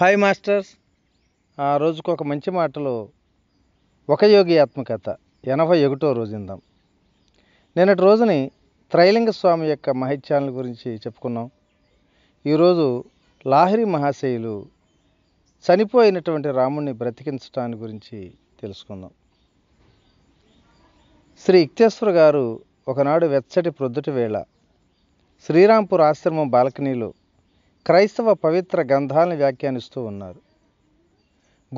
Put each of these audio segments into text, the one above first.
hi masters ఆ రోజుకు ఒక మంచి మాటలు ఒక యోగి ఆత్మకథ ఎనభై ఒకటో రోజుందాం నిన్నటి రోజుని త్రైలింగ స్వామి యొక్క మహిత్యాల గురించి చెప్పుకున్నాం ఈరోజు లాహిరి మహాశయులు చనిపోయినటువంటి రాముణ్ణి బ్రతికించటాన్ని గురించి తెలుసుకుందాం శ్రీ ఇక్తేశ్వర గారు ఒకనాడు వెచ్చటి ప్రొద్దుటి వేళ శ్రీరాంపూర్ ఆశ్రమం బాల్కనీలో క్రైస్తవ పవిత్ర గ్రంథాలను వ్యాఖ్యానిస్తూ ఉన్నారు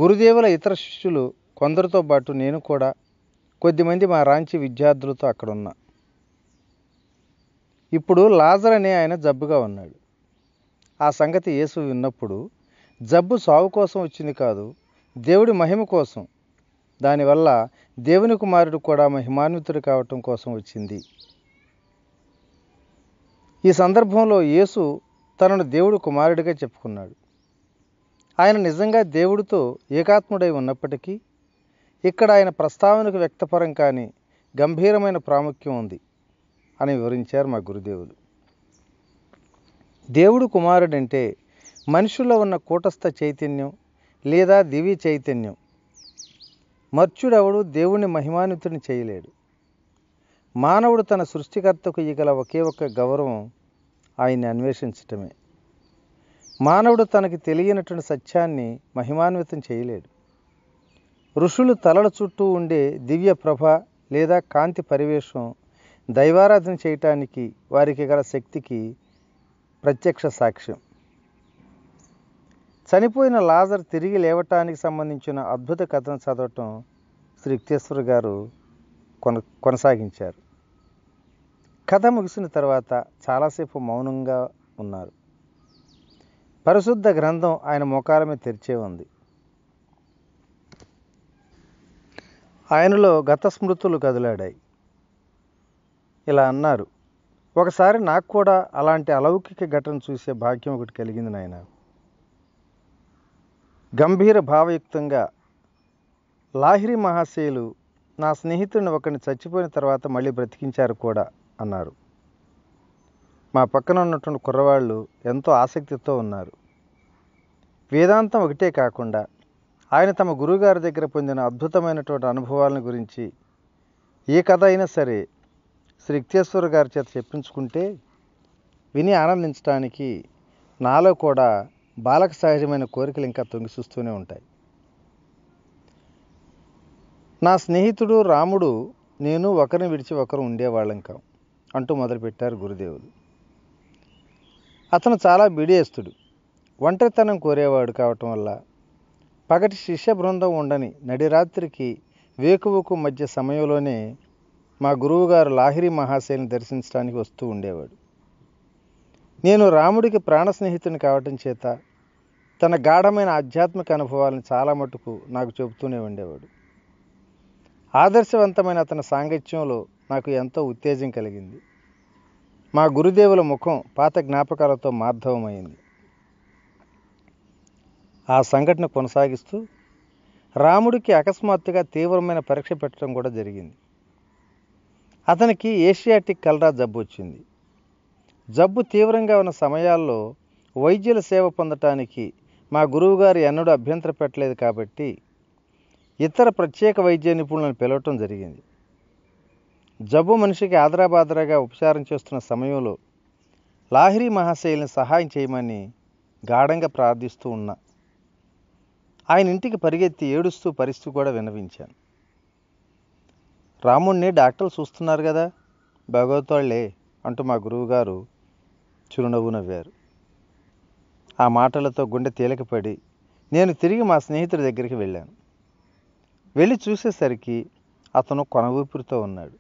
గురుదేవుల ఇతర శిష్యులు కొందరితో పాటు నేను కూడా కొద్దిమంది మా రాంచి విద్యార్థులతో అక్కడున్నా ఇప్పుడు లాజర్ అనే ఆయన జబ్బుగా ఉన్నాడు ఆ సంగతి యేసు విన్నప్పుడు జబ్బు సావు కోసం వచ్చింది కాదు దేవుడి మహిమ కోసం దానివల్ల దేవుని కుమారుడు కూడా మహిమాన్వితుడు కావటం కోసం వచ్చింది ఈ సందర్భంలో యేసు తనను దేవుడు కుమారుడిగా చెప్పుకున్నాడు ఆయన నిజంగా దేవుడితో ఏకాత్ముడై ఉన్నప్పటికీ ఇక్కడ ఆయన ప్రస్తావనకు వ్యక్తపరం కానీ గంభీరమైన ప్రాముఖ్యం ఉంది అని వివరించారు మా గురుదేవులు దేవుడు కుమారుడంటే మనుషుల్లో ఉన్న కూటస్థ చైతన్యం లేదా దివి చైతన్యం మర్చుడెవడు దేవుని మహిమానితుని చేయలేడు మానవుడు తన సృష్టికర్తకు ఇగల ఒకే ఒక్క గౌరవం ఆయన్ని అన్వేషించటమే మానవుడు తనకి తెలియనటువంటి సత్యాన్ని మహిమాన్వితం చేయలేడు ఋషులు తలల చుట్టూ ఉండే దివ్య ప్రభ లేదా కాంతి పరివేశం దైవారాధన చేయటానికి వారికి గల శక్తికి ప్రత్యక్ష సాక్ష్యం చనిపోయిన లాజర్ తిరిగి లేవటానికి సంబంధించిన అద్భుత కథను చదవటం శ్రీ యుక్తేశ్వర గారు కొన కొనసాగించారు కథ ముగిసిన తర్వాత చాలాసేపు మౌనంగా ఉన్నారు పరిశుద్ధ గ్రంథం ఆయన ముఖాలమే మీద తెరిచే ఉంది ఆయనలో గత స్మృతులు కదిలాడాయి ఇలా అన్నారు ఒకసారి నాకు కూడా అలాంటి అలౌకిక ఘటన చూసే భాగ్యం ఒకటి కలిగింది నాయన గంభీర భావయుక్తంగా లాహిరి మహాశయులు నా స్నేహితుడిని ఒకరిని చచ్చిపోయిన తర్వాత మళ్ళీ బ్రతికించారు కూడా అన్నారు మా పక్కన ఉన్నటువంటి కుర్రవాళ్ళు ఎంతో ఆసక్తితో ఉన్నారు వేదాంతం ఒకటే కాకుండా ఆయన తమ గురువుగారి దగ్గర పొందిన అద్భుతమైనటువంటి అనుభవాలను గురించి ఏ కథ అయినా సరే శ్రీ రిక్తేశ్వర గారి చేత చెప్పించుకుంటే విని ఆనందించడానికి నాలో కూడా బాలక సహజమైన కోరికలు ఇంకా తొంగి చూస్తూనే ఉంటాయి నా స్నేహితుడు రాముడు నేను ఒకరిని విడిచి ఒకరు ఉండేవాళ్ళం కాం అంటూ మొదలుపెట్టారు గురుదేవులు అతను చాలా బిడియస్తుడు ఒంటరితనం కోరేవాడు కావటం వల్ల పగటి శిష్య బృందం ఉండని నడిరాత్రికి వేకువకు మధ్య సమయంలోనే మా గురువుగారు లాహిరి మహాశయని దర్శించడానికి వస్తూ ఉండేవాడు నేను రాముడికి ప్రాణ స్నేహితుని కావటం చేత తన గాఢమైన ఆధ్యాత్మిక అనుభవాలను చాలా మటుకు నాకు చెబుతూనే ఉండేవాడు ఆదర్శవంతమైన అతని సాంగత్యంలో నాకు ఎంతో ఉత్తేజం కలిగింది మా గురుదేవుల ముఖం పాత జ్ఞాపకాలతో మార్ధవమైంది ఆ సంఘటన కొనసాగిస్తూ రాముడికి అకస్మాత్తుగా తీవ్రమైన పరీక్ష పెట్టడం కూడా జరిగింది అతనికి ఏషియాటిక్ కలరా జబ్బు వచ్చింది జబ్బు తీవ్రంగా ఉన్న సమయాల్లో వైద్యుల సేవ పొందటానికి మా గురువుగారు ఎన్నడూ అభ్యంతర పెట్టలేదు కాబట్టి ఇతర ప్రత్యేక వైద్య నిపుణులను పిలవటం జరిగింది జబ్బు మనిషికి ఆదరాబాదరాగా ఉపచారం చేస్తున్న సమయంలో లాహిరి మహాశైలిని సహాయం చేయమని గాఢంగా ప్రార్థిస్తూ ఉన్నా ఆయన ఇంటికి పరిగెత్తి ఏడుస్తూ పరిస్థితి కూడా వినవించాను రాముణ్ణి డాక్టర్లు చూస్తున్నారు కదా భగవతాళ్ళే అంటూ మా గురువుగారు చిరునవ్వు నవ్వారు ఆ మాటలతో గుండె తేలికపడి నేను తిరిగి మా స్నేహితుడి దగ్గరికి వెళ్ళాను వెళ్ళి చూసేసరికి అతను కొన ఊపిరితో ఉన్నాడు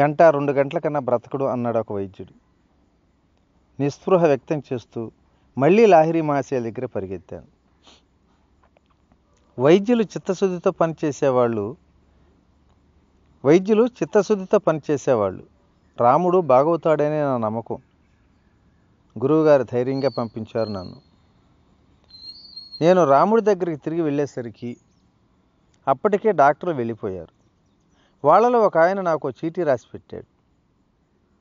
గంట రెండు గంటల కన్నా బ్రతకడు అన్నాడు ఒక వైద్యుడు నిస్పృహ వ్యక్తం చేస్తూ మళ్ళీ లాహిరి మహాశయ దగ్గర పరిగెత్తాను వైద్యులు చిత్తశుద్ధితో పనిచేసేవాళ్ళు వైద్యులు చిత్తశుద్ధితో పనిచేసేవాళ్ళు రాముడు బాగవుతాడనే నా నమ్మకం గురువుగారు ధైర్యంగా పంపించారు నన్ను నేను రాముడి దగ్గరికి తిరిగి వెళ్ళేసరికి అప్పటికే డాక్టర్లు వెళ్ళిపోయారు వాళ్ళలో ఒక ఆయన నాకు చీటీ రాసి పెట్టాడు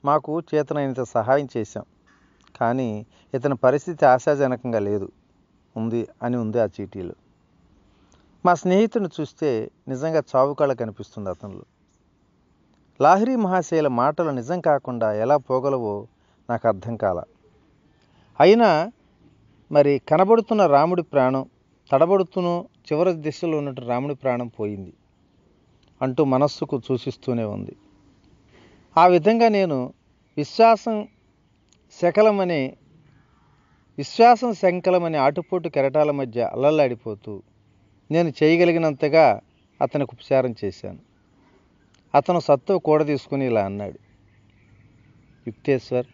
మాకు చేతనైనంత సహాయం చేశాం కానీ ఇతని పరిస్థితి ఆశాజనకంగా లేదు ఉంది అని ఉంది ఆ చీటీలో మా స్నేహితుని చూస్తే నిజంగా చావుకాళ్ళ కనిపిస్తుంది అతనిలో లాహిరి మహాశయల మాటలు నిజం కాకుండా ఎలా పోగలవో నాకు అర్థం కాల అయినా మరి కనబడుతున్న రాముడి ప్రాణం తడబడుతున్న చివరి దిశలో ఉన్నట్టు రాముడి ప్రాణం పోయింది అంటూ మనస్సుకు సూచిస్తూనే ఉంది ఆ విధంగా నేను విశ్వాసం శకలమనే విశ్వాసం శంకలమనే ఆటుపోటు కెరటాల మధ్య అల్లల్లాడిపోతూ నేను చేయగలిగినంతగా అతనికి ఉపచారం చేశాను అతను సత్తు కూడ తీసుకుని ఇలా అన్నాడు యుక్తేశ్వర్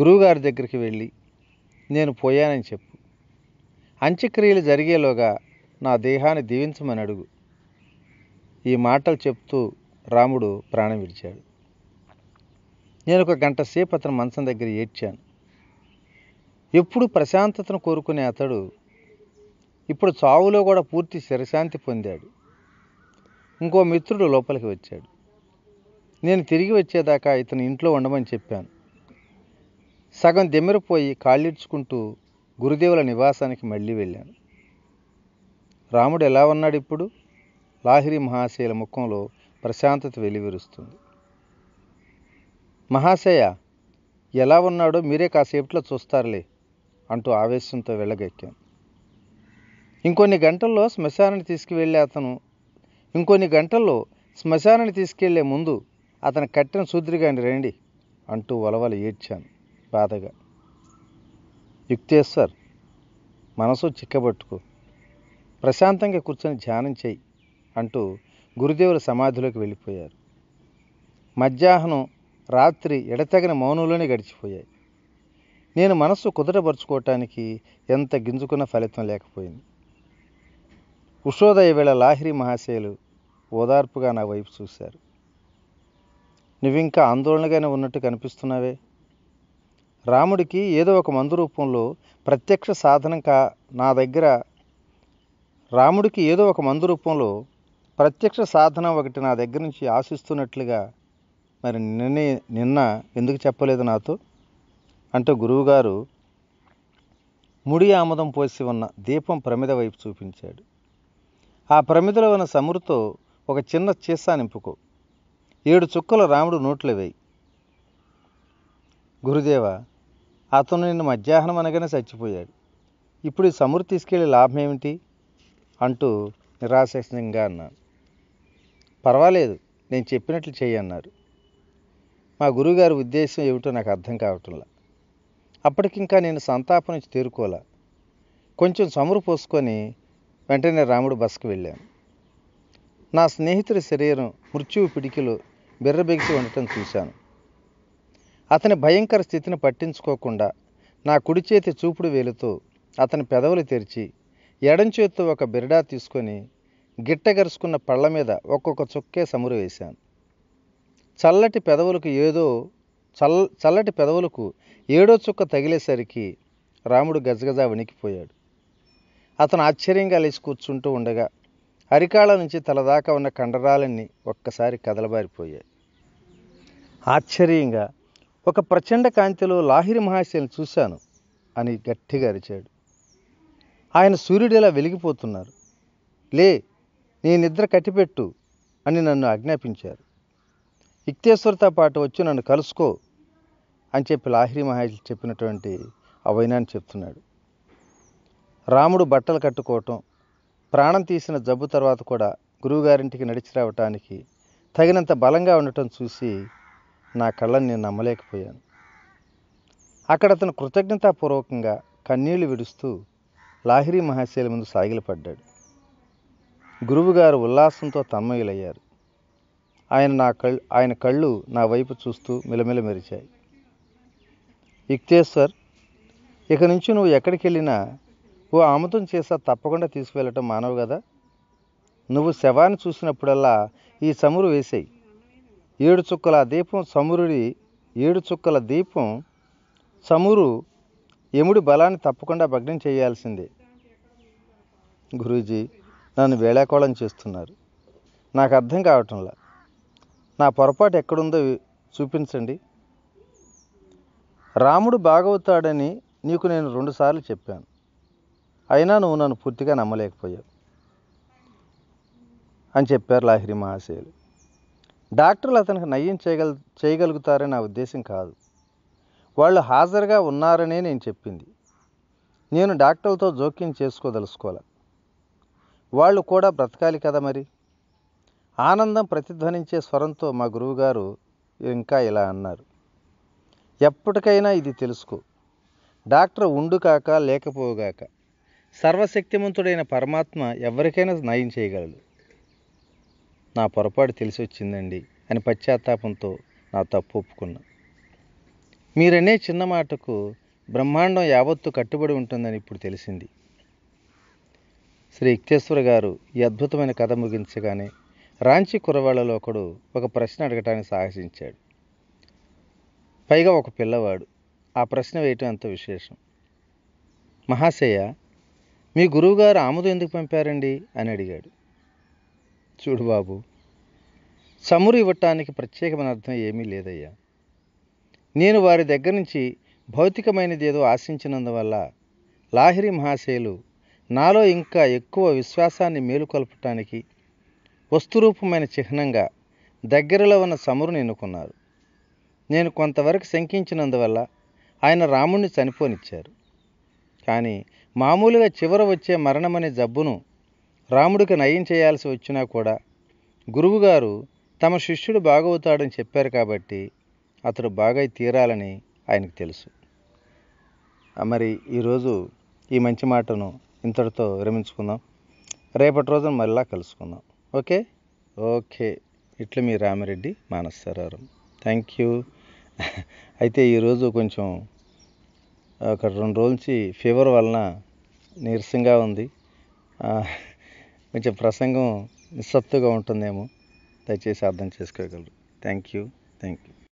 గురువుగారి దగ్గరికి వెళ్ళి నేను పోయానని చెప్పు అంత్యక్రియలు జరిగేలోగా నా దేహాన్ని దీవించమని అడుగు ఈ మాటలు చెప్తూ రాముడు ప్రాణం విడిచాడు నేను ఒక గంట సేపు అతను మంచం దగ్గర ఏడ్చాను ఎప్పుడు ప్రశాంతతను కోరుకునే అతడు ఇప్పుడు చావులో కూడా పూర్తి శిరశాంతి పొందాడు ఇంకో మిత్రుడు లోపలికి వచ్చాడు నేను తిరిగి వచ్చేదాకా ఇతను ఇంట్లో ఉండమని చెప్పాను సగం దెమ్మెరిపోయి కాళ్ళిడ్చుకుంటూ గురుదేవుల నివాసానికి మళ్ళీ వెళ్ళాను రాముడు ఎలా ఉన్నాడు ఇప్పుడు లాహిరి మహాశయుల ముఖంలో ప్రశాంతత వెలివిరుస్తుంది మహాశయ ఎలా ఉన్నాడో మీరే కాసేపట్లో చూస్తారులే అంటూ ఆవేశంతో వెళ్ళగక్కాం ఇంకొన్ని గంటల్లో శ్మశానాన్ని తీసుకువెళ్ళే అతను ఇంకొన్ని గంటల్లో శ్మశానాన్ని తీసుకెళ్లే ముందు అతను కట్టిన సూద్రిగాని రండి అంటూ వలవల ఏడ్చాను బాధగా యుక్తేశ్వర్ మనసు చిక్కబట్టుకో ప్రశాంతంగా కూర్చొని ధ్యానం చేయి అంటూ గురుదేవుల సమాధిలోకి వెళ్ళిపోయారు మధ్యాహ్నం రాత్రి ఎడతగిన మౌనంలోనే గడిచిపోయాయి నేను మనస్సు కుదటపరుచుకోవటానికి ఎంత గింజుకున్న ఫలితం లేకపోయింది ఉషోదయ వేళ లాహిరి మహాశయులు ఓదార్పుగా నా వైపు చూశారు నువ్వింకా ఆందోళనగానే ఉన్నట్టు కనిపిస్తున్నావే రాముడికి ఏదో ఒక మందు రూపంలో ప్రత్యక్ష సాధనం కా నా దగ్గర రాముడికి ఏదో ఒక మందు రూపంలో ప్రత్యక్ష సాధన ఒకటి నా దగ్గర నుంచి ఆశిస్తున్నట్లుగా మరి నిన్నే నిన్న ఎందుకు చెప్పలేదు నాతో అంటే గురువుగారు ముడి ఆముదం పోసి ఉన్న దీపం ప్రమిద వైపు చూపించాడు ఆ ప్రమిదలో ఉన్న సమురుతో ఒక చిన్న చీసా నింపుకో ఏడు చుక్కలు రాముడు నోట్లు వేయి గురుదేవ అతను నిన్ను మధ్యాహ్నం అనగానే చచ్చిపోయాడు ఇప్పుడు ఈ సమురు తీసుకెళ్ళే లాభం ఏమిటి అంటూ నిరాశంగా అన్నాను పర్వాలేదు నేను చెప్పినట్లు చేయి అన్నారు మా గురువుగారి ఉద్దేశం ఏమిటో నాకు అర్థం కావటంలా అప్పటికింకా నేను సంతాపం నుంచి తేరుకోలా కొంచెం చమురు పోసుకొని వెంటనే రాముడు బస్సుకు వెళ్ళాను నా స్నేహితుడి శరీరం మృత్యువు పిడికిలో బిర్రబెగిసి ఉండటం చూశాను అతని భయంకర స్థితిని పట్టించుకోకుండా నా కుడి చేతి చూపుడు వేలుతో అతని పెదవులు తెరిచి ఎడం చేత్తో ఒక బిర్డా తీసుకొని గిట్టగరుచుకున్న పళ్ళ మీద ఒక్కొక్క చుక్కే సమురు వేశాను చల్లటి పెదవులకు ఏదో చల్ చల్లటి పెదవులకు ఏడో చుక్క తగిలేసరికి రాముడు గజగజ వణికిపోయాడు అతను ఆశ్చర్యంగా లేచి కూర్చుంటూ ఉండగా అరికాళ నుంచి తలదాకా ఉన్న కండరాలన్నీ ఒక్కసారి కదలబారిపోయాయి ఆశ్చర్యంగా ఒక ప్రచండ కాంతిలో లాహిరి మహాశయుని చూశాను అని గట్టిగా అరిచాడు ఆయన సూర్యుడు ఇలా వెలిగిపోతున్నారు లే నీ నిద్ర కట్టిపెట్టు అని నన్ను ఆజ్ఞాపించారు ఇక్తేశ్వరతో పాటు వచ్చి నన్ను కలుసుకో అని చెప్పి లాహిరి మహాజ్ చెప్పినటువంటి అవైనాన్ని చెప్తున్నాడు రాముడు బట్టలు కట్టుకోవటం ప్రాణం తీసిన జబ్బు తర్వాత కూడా గురువుగారింటికి నడిచి రావటానికి తగినంత బలంగా ఉండటం చూసి నా కళ్ళని నేను నమ్మలేకపోయాను అక్కడ అతను కృతజ్ఞతాపూర్వకంగా కన్నీళ్లు విడుస్తూ లాహిరి మహాశైల ముందు సాగిలపడ్డాడు గురువుగారు ఉల్లాసంతో తమ్మయ్యలయ్యారు ఆయన నా కళ్ళు ఆయన కళ్ళు నా వైపు చూస్తూ మిలమిల మెరిచాయి యుక్తేశ్వర్ ఇక నుంచి నువ్వు ఎక్కడికి వెళ్ళినా ఓ ఆముదం చేసా తప్పకుండా తీసుకువెళ్ళటం మానవు కదా నువ్వు శవాన్ని చూసినప్పుడల్లా ఈ చమురు వేసేయి ఏడు చుక్కల దీపం చమురుడి ఏడు చుక్కల దీపం చమురు ఎముడి బలాన్ని తప్పకుండా భగ్నం చేయాల్సిందే గురూజీ నన్ను వేళాకోళం చేస్తున్నారు నాకు అర్థం కావటంలా నా పొరపాటు ఎక్కడుందో చూపించండి రాముడు బాగవుతాడని నీకు నేను రెండుసార్లు చెప్పాను అయినా నువ్వు నన్ను పూర్తిగా నమ్మలేకపోయావు అని చెప్పారు లాహిరి మహాశయులు డాక్టర్లు అతనికి నయం చేయగల చేయగలుగుతారని నా ఉద్దేశం కాదు వాళ్ళు హాజరుగా ఉన్నారనే నేను చెప్పింది నేను డాక్టర్లతో జోక్యం చేసుకోదలుచుకోవాలి వాళ్ళు కూడా బ్రతకాలి కదా మరి ఆనందం ప్రతిధ్వనించే స్వరంతో మా గురువుగారు ఇంకా ఇలా అన్నారు ఎప్పటికైనా ఇది తెలుసుకో డాక్టర్ ఉండుకాక లేకపోగాక సర్వశక్తిమంతుడైన పరమాత్మ ఎవరికైనా నయం చేయగలడు నా పొరపాటు తెలిసి వచ్చిందండి అని పశ్చాత్తాపంతో నా తప్పు ఒప్పుకున్నా మీరనే చిన్న మాటకు బ్రహ్మాండం యావత్తు కట్టుబడి ఉంటుందని ఇప్పుడు తెలిసింది శ్రీ ఇక్తేశ్వర గారు ఈ అద్భుతమైన కథ ముగించగానే రాంచి కురవాళ్ళలో ఒకడు ఒక ప్రశ్న అడగటానికి సాహసించాడు పైగా ఒక పిల్లవాడు ఆ ప్రశ్న వేయటం ఎంత విశేషం మహాశయ మీ గురువుగారు ఆముదు ఎందుకు పంపారండి అని అడిగాడు చూడు బాబు చమురు ఇవ్వటానికి ప్రత్యేకమైన అర్థం ఏమీ లేదయ్యా నేను వారి దగ్గర నుంచి భౌతికమైనది ఏదో ఆశించినందువల్ల లాహిరి మహాశయులు నాలో ఇంకా ఎక్కువ విశ్వాసాన్ని మేలుకొల్పటానికి వస్తురూపమైన చిహ్నంగా దగ్గరలో ఉన్న సమురుని ఎన్నుకున్నారు నేను కొంతవరకు శంకించినందువల్ల ఆయన రాముణ్ణి చనిపోనిచ్చారు కానీ మామూలుగా చివర వచ్చే మరణమనే జబ్బును రాముడికి నయం చేయాల్సి వచ్చినా కూడా గురువుగారు తమ శిష్యుడు బాగవుతాడని చెప్పారు కాబట్టి అతడు బాగా తీరాలని ఆయనకు తెలుసు మరి ఈరోజు ఈ మంచి మాటను ఇంతటితో విరమించుకుందాం రేపటి రోజున మళ్ళా కలుసుకుందాం ఓకే ఓకే ఇట్లా మీ రామిరెడ్డి మానస్తారు థ్యాంక్ యూ అయితే ఈరోజు కొంచెం ఒక రెండు రోజుల నుంచి ఫీవర్ వలన నీరసంగా ఉంది కొంచెం ప్రసంగం నిస్సత్తుగా ఉంటుందేమో దయచేసి అర్థం చేసుకోగలరు థ్యాంక్ యూ థ్యాంక్ యూ